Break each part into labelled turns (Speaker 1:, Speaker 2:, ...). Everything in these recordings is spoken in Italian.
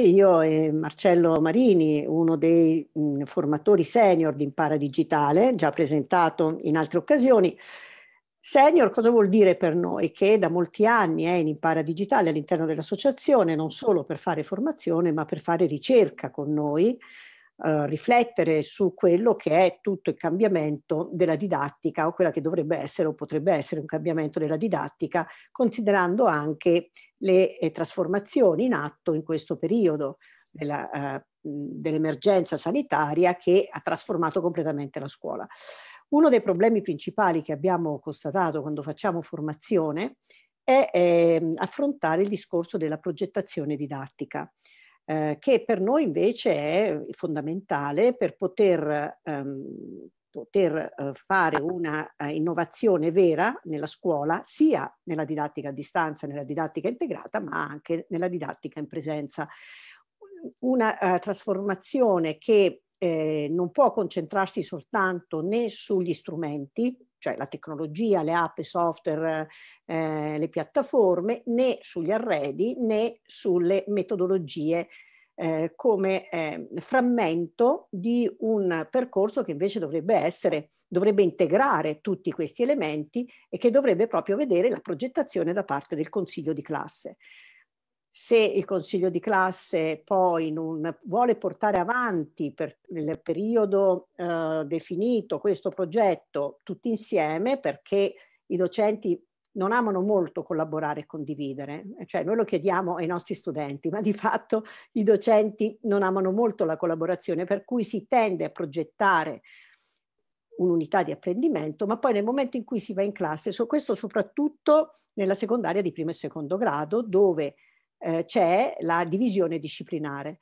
Speaker 1: Io e Marcello Marini, uno dei mh, formatori senior di Impara Digitale, già presentato in altre occasioni. Senior cosa vuol dire per noi? Che da molti anni è in Impara Digitale all'interno dell'associazione, non solo per fare formazione, ma per fare ricerca con noi eh, riflettere su quello che è tutto il cambiamento della didattica o quella che dovrebbe essere o potrebbe essere un cambiamento della didattica, considerando anche le eh, trasformazioni in atto in questo periodo eh, dell'emergenza sanitaria che ha trasformato completamente la scuola. Uno dei problemi principali che abbiamo constatato quando facciamo formazione è eh, affrontare il discorso della progettazione didattica. Eh, che per noi invece è fondamentale per poter, ehm, poter eh, fare una eh, innovazione vera nella scuola, sia nella didattica a distanza, nella didattica integrata, ma anche nella didattica in presenza. Una uh, trasformazione che eh, non può concentrarsi soltanto né sugli strumenti, cioè la tecnologia, le app, i software, eh, le piattaforme, né sugli arredi né sulle metodologie eh, come eh, frammento di un percorso che invece dovrebbe essere, dovrebbe integrare tutti questi elementi e che dovrebbe proprio vedere la progettazione da parte del consiglio di classe se il consiglio di classe poi non vuole portare avanti per, nel periodo eh, definito questo progetto tutti insieme, perché i docenti non amano molto collaborare e condividere, eh, cioè noi lo chiediamo ai nostri studenti, ma di fatto i docenti non amano molto la collaborazione, per cui si tende a progettare un'unità di apprendimento, ma poi nel momento in cui si va in classe, so questo soprattutto nella secondaria di primo e secondo grado, dove eh, c'è la divisione disciplinare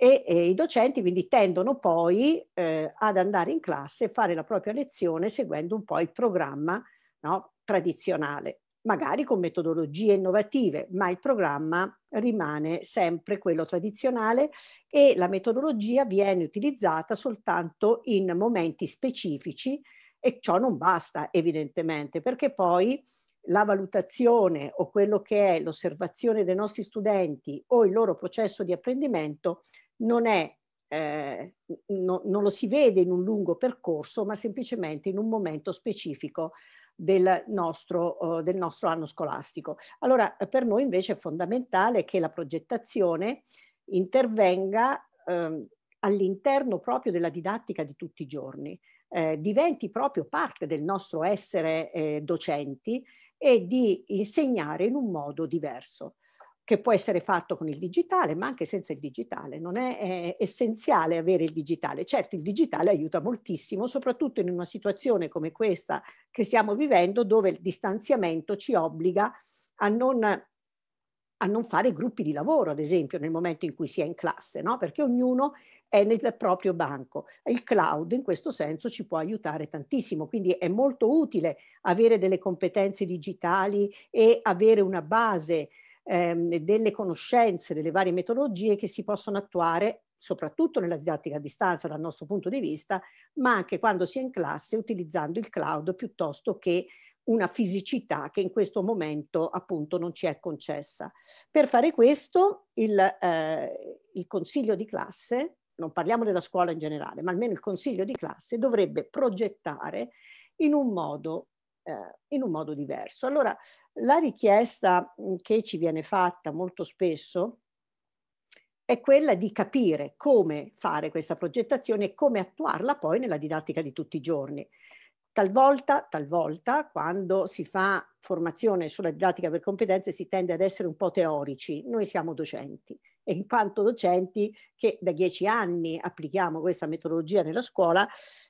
Speaker 1: e, e, i docenti quindi tendono poi eh, ad andare in classe e fare la propria lezione seguendo un po' il programma no, tradizionale, magari con metodologie innovative, ma il programma rimane sempre quello tradizionale e la metodologia viene utilizzata soltanto in momenti specifici e ciò non basta evidentemente perché poi la valutazione o quello che è l'osservazione dei nostri studenti o il loro processo di apprendimento non è eh, no, non lo si vede in un lungo percorso, ma semplicemente in un momento specifico del nostro, eh, del nostro anno scolastico. Allora, per noi invece è fondamentale che la progettazione intervenga eh, all'interno proprio della didattica di tutti i giorni, eh, diventi proprio parte del nostro essere eh, docenti e di insegnare in un modo diverso che può essere fatto con il digitale, ma anche senza il digitale. Non è, è, essenziale avere il digitale. Certo, il digitale aiuta moltissimo, soprattutto in una situazione come questa che stiamo vivendo, dove il distanziamento ci obbliga a non a non fare gruppi di lavoro, ad esempio, nel momento in cui si è in classe, no? perché ognuno è nel proprio banco. Il cloud in questo senso ci può aiutare tantissimo, quindi è molto utile avere delle competenze digitali e avere una base ehm, delle conoscenze delle varie metodologie che si possono attuare soprattutto nella didattica a distanza dal nostro punto di vista, ma anche quando si è in classe utilizzando il cloud piuttosto che una fisicità che in questo momento appunto non ci è concessa. Per fare questo il, eh, il consiglio di classe, non parliamo della scuola in generale, ma almeno il consiglio di classe dovrebbe progettare in un modo eh, in un modo diverso. Allora, la richiesta mm, che ci viene fatta molto spesso è quella di capire come fare questa progettazione e come attuarla poi nella didattica di tutti i giorni. Talvolta, talvolta, quando si fa formazione sulla didattica per competenze si tende ad essere un po' teorici. Noi siamo docenti e in quanto docenti che da dieci anni applichiamo questa metodologia nella scuola,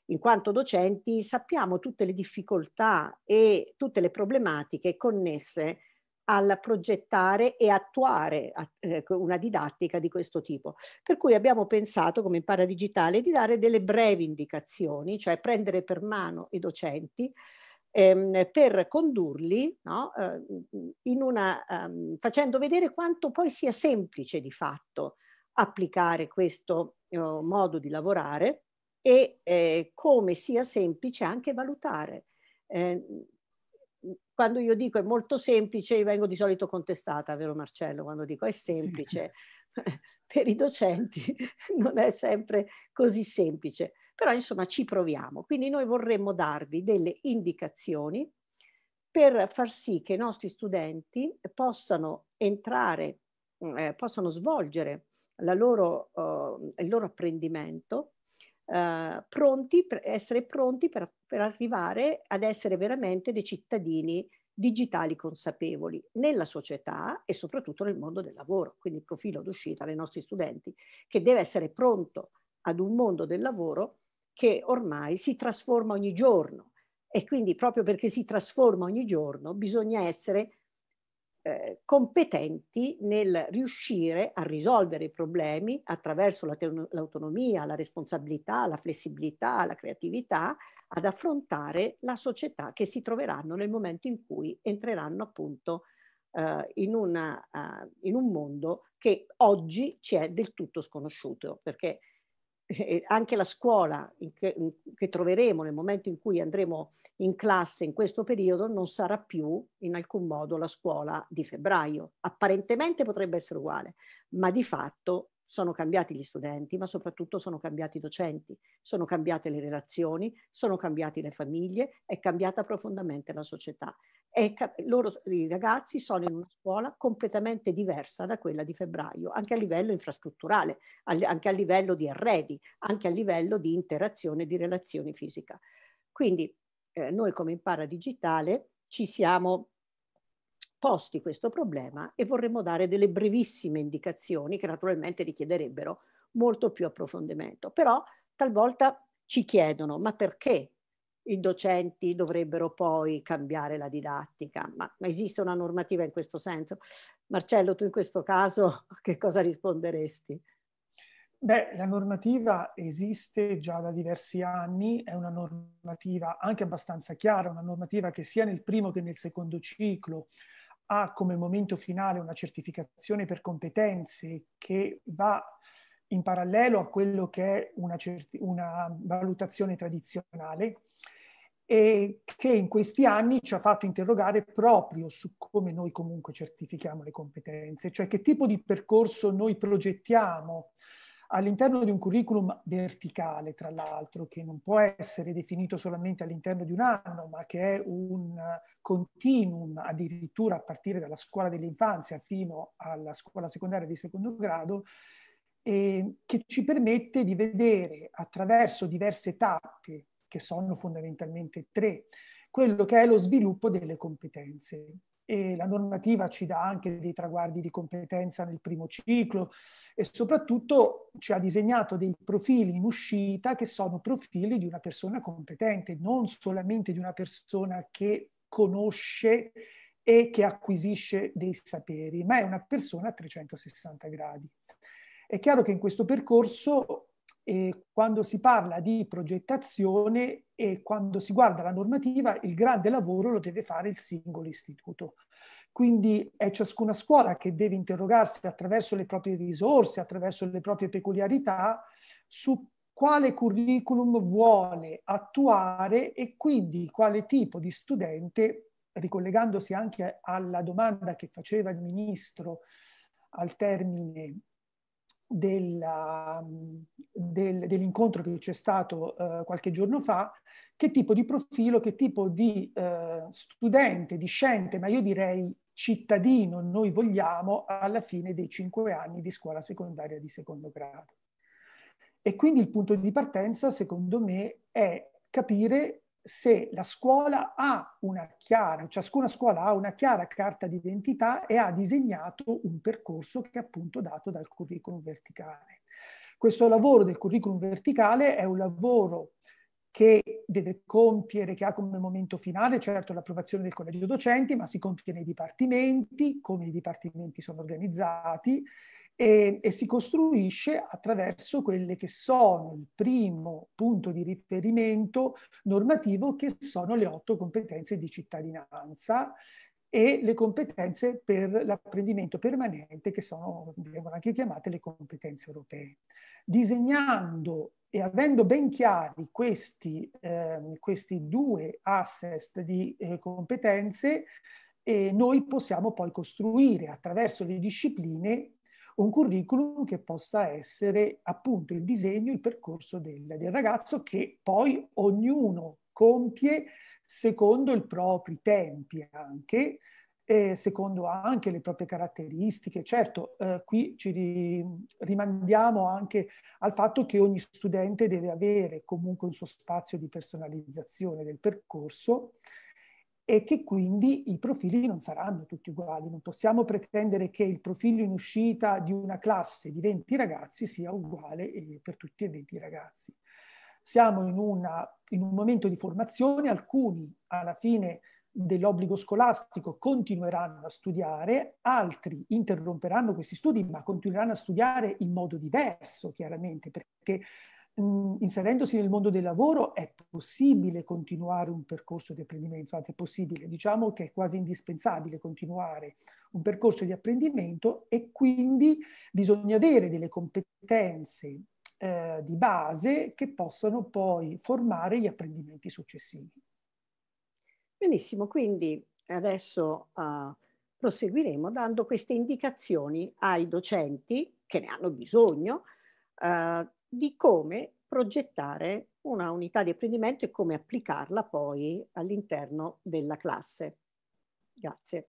Speaker 1: in quanto docenti sappiamo tutte le difficoltà e tutte le problematiche connesse al progettare e attuare eh, una didattica di questo tipo. Per cui abbiamo pensato, come impara digitale, di dare delle brevi indicazioni, cioè prendere per mano i docenti ehm, per condurli no, eh, una, ehm, facendo vedere quanto poi sia semplice di fatto applicare questo eh, modo di lavorare e eh, come sia semplice anche valutare. Eh, quando io dico è molto semplice, vengo di solito contestata, vero Marcello, quando dico è semplice. Sì. per i docenti non è sempre così semplice, però insomma ci proviamo. Quindi noi vorremmo darvi delle indicazioni per far sì che i nostri studenti possano entrare, eh, possano svolgere loro, eh, il loro apprendimento eh, pronti per essere pronti per, per arrivare ad essere veramente dei cittadini digitali consapevoli nella società e soprattutto nel mondo del lavoro, quindi il profilo d'uscita dei nostri studenti, che deve essere pronto ad un mondo del lavoro che ormai si trasforma ogni giorno e quindi proprio perché si trasforma ogni giorno bisogna essere eh, competenti nel riuscire a risolvere i problemi attraverso l'autonomia, la responsabilità, la flessibilità, la creatività, ad affrontare la società che si troveranno nel momento in cui entreranno appunto eh, in, una, uh, in un mondo che oggi ci è del tutto sconosciuto, perché anche la scuola che, che, troveremo nel momento in cui andremo in classe in questo periodo non sarà più in alcun modo la scuola di febbraio. Apparentemente potrebbe essere uguale, ma di fatto sono cambiati gli studenti, ma soprattutto sono cambiati i docenti, sono cambiate le relazioni, sono cambiate le famiglie, è cambiata profondamente la società e loro, i ragazzi sono in una scuola completamente diversa da quella di febbraio, anche a livello infrastrutturale, anche a livello di arredi, anche a livello di interazione, di relazione fisica. Quindi eh, noi come Impara Digitale ci siamo posti questo problema e vorremmo dare delle brevissime indicazioni che naturalmente richiederebbero molto più approfondimento, però talvolta ci chiedono ma perché i docenti dovrebbero poi cambiare la didattica, ma, ma esiste una normativa in questo senso. Marcello, tu in questo caso che cosa risponderesti?
Speaker 2: Beh, la normativa esiste già da diversi anni, è una normativa anche abbastanza chiara, una normativa che sia nel primo che nel secondo ciclo ha come momento finale una certificazione per competenze che va in parallelo a quello che è una, una valutazione tradizionale e che in questi anni ci ha fatto interrogare proprio su come noi comunque certifichiamo le competenze, cioè che tipo di percorso noi progettiamo all'interno di un curriculum verticale, tra l'altro, che non può essere definito solamente all'interno di un anno, ma che è un continuum addirittura a partire dalla scuola dell'infanzia fino alla scuola secondaria di secondo grado, e che ci permette di vedere attraverso diverse tappe che sono fondamentalmente tre. Quello che è lo sviluppo delle competenze. E la normativa ci dà anche dei traguardi di competenza nel primo ciclo e soprattutto ci ha disegnato dei profili in uscita che sono profili di una persona competente, non solamente di una persona che conosce e che acquisisce dei saperi, ma è una persona a 360 gradi. È chiaro che in questo percorso eh, quando si parla di progettazione e quando si guarda la normativa, il grande lavoro lo deve fare il singolo istituto. Quindi è ciascuna scuola che deve interrogarsi attraverso le proprie risorse, attraverso le proprie peculiarità, su quale curriculum vuole attuare e quindi quale tipo di studente, ricollegandosi anche alla domanda che faceva il Ministro al termine della, um, del, dell'incontro che c'è stato eh, qualche giorno fa, che tipo di profilo, che tipo di eh, studente, discente, ma io direi cittadino noi vogliamo alla fine dei cinque anni di scuola secondaria di secondo grado. E quindi il punto di partenza, secondo me, è capire se la scuola ha una chiara, ciascuna scuola ha una chiara carta d'identità e ha disegnato un percorso che è appunto dato dal curriculum verticale. Questo lavoro del curriculum verticale è un lavoro che deve compiere, che ha come momento finale, certo l'approvazione del collegio docenti, ma si compie nei dipartimenti, come i dipartimenti sono organizzati, e, e si costruisce attraverso quelle che sono il primo punto di riferimento normativo che sono le otto competenze di cittadinanza e le competenze per l'apprendimento permanente che sono, vengono anche chiamate le competenze europee. Disegnando e avendo ben chiari questi, eh, questi due asset di eh, competenze, eh, noi possiamo poi costruire attraverso le discipline un curriculum che possa essere appunto il disegno, il percorso del, del ragazzo che poi ognuno compie secondo i propri tempi anche, eh, secondo anche le proprie caratteristiche. Certo, eh, qui ci ri- rimandiamo anche al fatto che ogni studente deve avere comunque un suo spazio di personalizzazione del percorso e che quindi i profili non saranno tutti uguali. Non possiamo pretendere che il profilo in uscita di una classe di 20 ragazzi sia uguale eh, per tutti e 20 ragazzi. Siamo in, una, in un momento di formazione, alcuni alla fine dell'obbligo scolastico continueranno a studiare, altri interromperanno questi studi ma continueranno a studiare in modo diverso chiaramente perché Mm, inserendosi nel mondo del lavoro è possibile continuare un percorso di apprendimento, anzi è possibile, diciamo che è quasi indispensabile continuare un percorso di apprendimento e quindi bisogna avere delle competenze eh, di base che possano poi formare gli apprendimenti successivi.
Speaker 1: Benissimo, quindi adesso uh, proseguiremo dando queste indicazioni ai docenti che ne hanno bisogno, uh, di come progettare una unità di apprendimento e come applicarla poi all'interno della classe. Grazie.